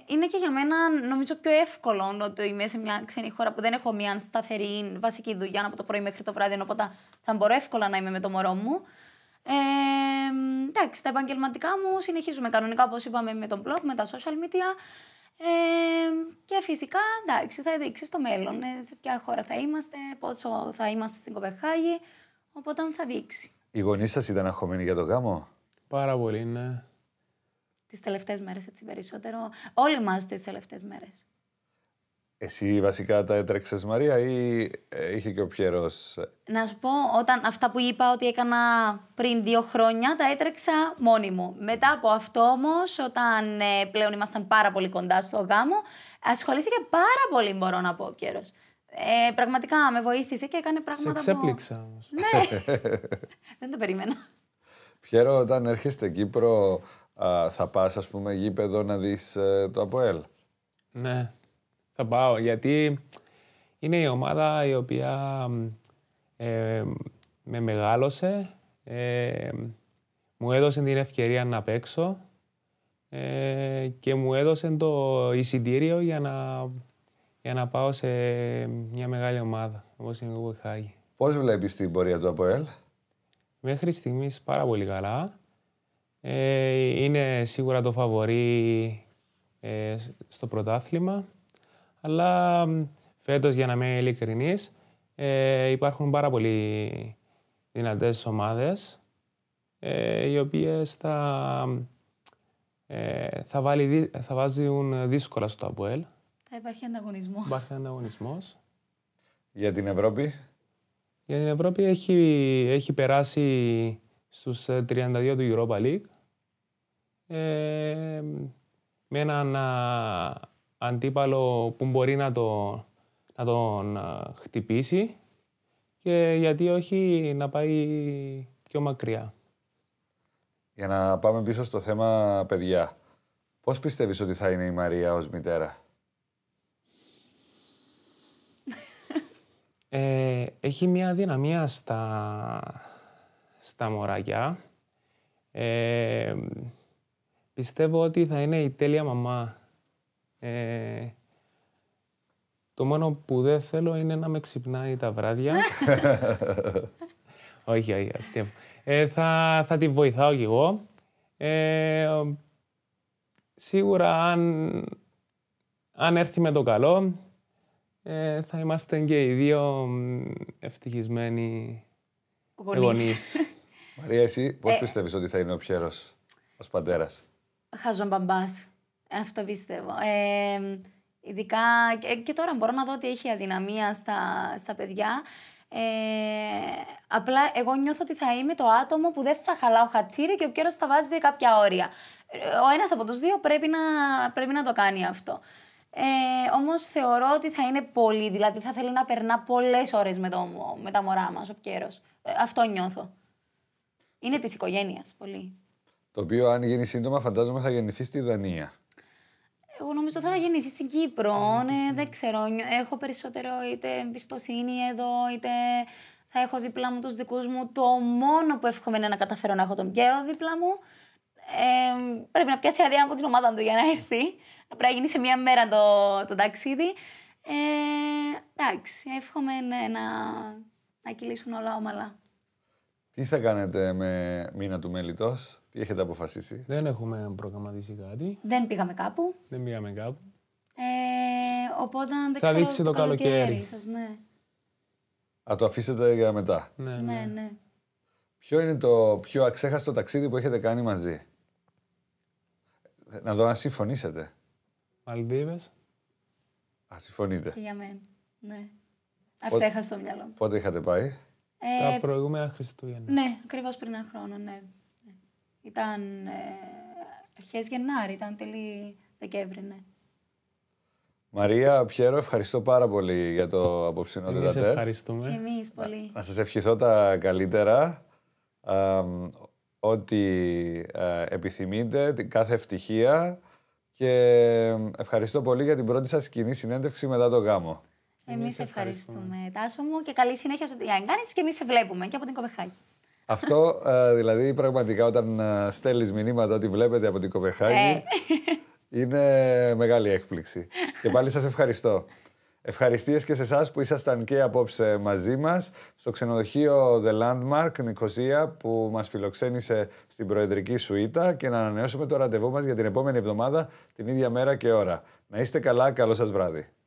είναι και για μένα νομίζω πιο εύκολο ότι είμαι σε μια ξένη χώρα που δεν έχω μια σταθερή βασική δουλειά από το πρωί μέχρι το βράδυ, οπότε θα μπορώ εύκολα να είμαι με το μωρό μου. Ε, εντάξει, τα επαγγελματικά μου συνεχίζουμε κανονικά όπως είπαμε με τον blog, με τα social media ε, και φυσικά εντάξει θα δείξεις στο μέλλον ε, σε ποια χώρα θα είμαστε, πόσο θα είμαστε στην Κοπεχάγη, οπότε θα δείξει. Οι γονείς σας ήταν αγχωμένοι για το γάμο. Πάρα πολύ, ναι. Τις τελευταίες μέρες, έτσι περισσότερο. Όλοι μας τις τελευταίες μέρες. Εσύ βασικά τα έτρεξες, Μαρία, ή ε, είχε και ο Πιέρος. Ε, να σου πω, όταν αυτά που είπα ότι έκανα πριν δύο χρόνια, τα έτρεξα μόνη μου. Μετά από αυτό όμως, όταν ε, πλέον ήμασταν πάρα πολύ κοντά στο γάμο, ασχολήθηκε πάρα πολύ, μπορώ να πω, ο Πιέρος. Ε, πραγματικά με βοήθησε και έκανε πράγματα. Σε ξέπληξα Ναι, δεν το περίμενα. Πιέρο, όταν έρχεστε Κύπρο, θα πας ας πούμε γήπεδο να δεις ε, το ΑΠΟΕΛ. Ναι, θα πάω γιατί είναι η ομάδα η οποία ε, με μεγάλωσε, μου έδωσε την ευκαιρία να παίξω και μου έδωσε το εισιτήριο για να για να πάω σε μια μεγάλη ομάδα, όπως είναι η Γουεχάγη. Πώς βλέπεις την πορεία του ΑΠΟΕΛ? Μέχρι στιγμής πάρα πολύ καλά. Ε, είναι σίγουρα το φαβορή ε, στο πρωτάθλημα, αλλά φέτος, για να είμαι ειλικρινής, ε, υπάρχουν πάρα πολύ δυνατές ομάδες, οι οποίες θα, θα, θα βάζουν δύσκολα στο ΑΠΟΕΛ υπάρχει ανταγωνισμός. Υπάρχει Για την Ευρώπη. Για την Ευρώπη έχει, έχει περάσει στους 32 ε, του Europa League ε, με έναν αντίπαλο που μπορεί να, το, να τον χτυπήσει και γιατί όχι να πάει πιο μακριά. Για να πάμε πίσω στο θέμα παιδιά, πώς πιστεύεις ότι θα είναι η Μαρία ως μητέρα? Ε, έχει μία δυναμία στα, στα μωράκια. Ε, πιστεύω ότι θα είναι η τέλεια μαμά. Ε, το μόνο που δεν θέλω είναι να με ξυπνάει τα βράδια. όχι, όχι, θα, θα τη βοηθάω κι εγώ. σίγουρα αν, αν έρθει με το καλό, ε, θα είμαστε και οι δύο ευτυχισμένοι γονείς. Μαρία, εσύ πώς ε... πιστεύεις ότι θα είναι ο Πιέρος ως πατέρας. Χαζομπαμπάς. Αυτό πιστεύω. Ε, ειδικά και τώρα μπορώ να δω ότι έχει αδυναμία στα, στα παιδιά. Ε, απλά εγώ νιώθω ότι θα είμαι το άτομο που δεν θα χαλάω χατήρι και ο Πιέρος θα βάζει κάποια όρια. Ε, ο ένας από τους δύο πρέπει να το κάνει αυτό. Ε, Όμως θεωρώ ότι θα είναι πολύ, δηλαδή θα θέλει να περνά πολλές ώρες με, με τα μωρά μας ο Πιέρος. Ε, αυτό νιώθω. Είναι της οικογένειας πολύ. Το οποίο αν γίνει σύντομα, φαντάζομαι θα γεννηθεί στη Δανία. Εγώ νομίζω θα γεννηθεί στην Κύπρο. Ναι, δεν ξέρω. Έχω περισσότερο είτε εμπιστοσύνη εδώ, είτε θα έχω δίπλα μου τους δικούς μου. Το μόνο που εύχομαι είναι να καταφέρω να έχω τον Πιέρο δίπλα μου πρέπει να πιάσει άδεια από την ομάδα του για να έρθει. Πρέπει να γίνει σε μία μέρα το, το ταξίδι. Ε, εντάξει, εύχομαι ναι, να, να κυλήσουν όλα ομαλά. Τι θα κάνετε με μήνα του μέλητος, τι έχετε αποφασίσει. Δεν έχουμε προγραμματίσει κάτι. Δεν πήγαμε κάπου. Δεν πήγαμε κάπου. Ε, οπότε αν δεν θα ξέρω, το, καλοκαίρι. καλοκαίρι ναι. Α, το αφήσετε για μετά. Ναι, Ποιο είναι το πιο αξέχαστο ταξίδι που έχετε κάνει μαζί. Να δω αν συμφωνήσετε. Μαλδίβες. Α, συμφωνείτε. Και για μένα. Ναι. Αυτά είχα στο μυαλό μου. Πότε είχατε πάει. Ε, τα προηγούμενα Χριστούγεννα. Ναι, ακριβώς πριν ένα χρόνο, ναι. Ήταν ε, αρχές Γενάρη, ήταν τέλη Δεκέμβρη, ναι. Μαρία, Πιέρο, ευχαριστώ πάρα πολύ για το απόψινό τετατέρ. Εμείς ευχαριστούμε. Εμείς πολύ. Να, σας σας ευχηθώ τα καλύτερα ό,τι ε, επιθυμείτε, κάθε ευτυχία και ευχαριστώ πολύ για την πρώτη σας κοινή συνέντευξη μετά το γάμο. Εμείς ευχαριστούμε, Τάσο μου και καλή συνέχεια στο τι και εμείς σε βλέπουμε και από την Κοπεχάγη. Αυτό ε, δηλαδή πραγματικά όταν ε, στέλνεις μηνύματα ότι βλέπετε από την Κοπεχάγη είναι μεγάλη έκπληξη. Και πάλι σας ευχαριστώ. Ευχαριστίες και σε εσάς που ήσασταν και απόψε μαζί μας στο ξενοδοχείο The Landmark Νικοσία που μας φιλοξένησε στην προεδρική σουίτα και να ανανεώσουμε το ραντεβού μας για την επόμενη εβδομάδα την ίδια μέρα και ώρα. Να είστε καλά, καλό σας βράδυ.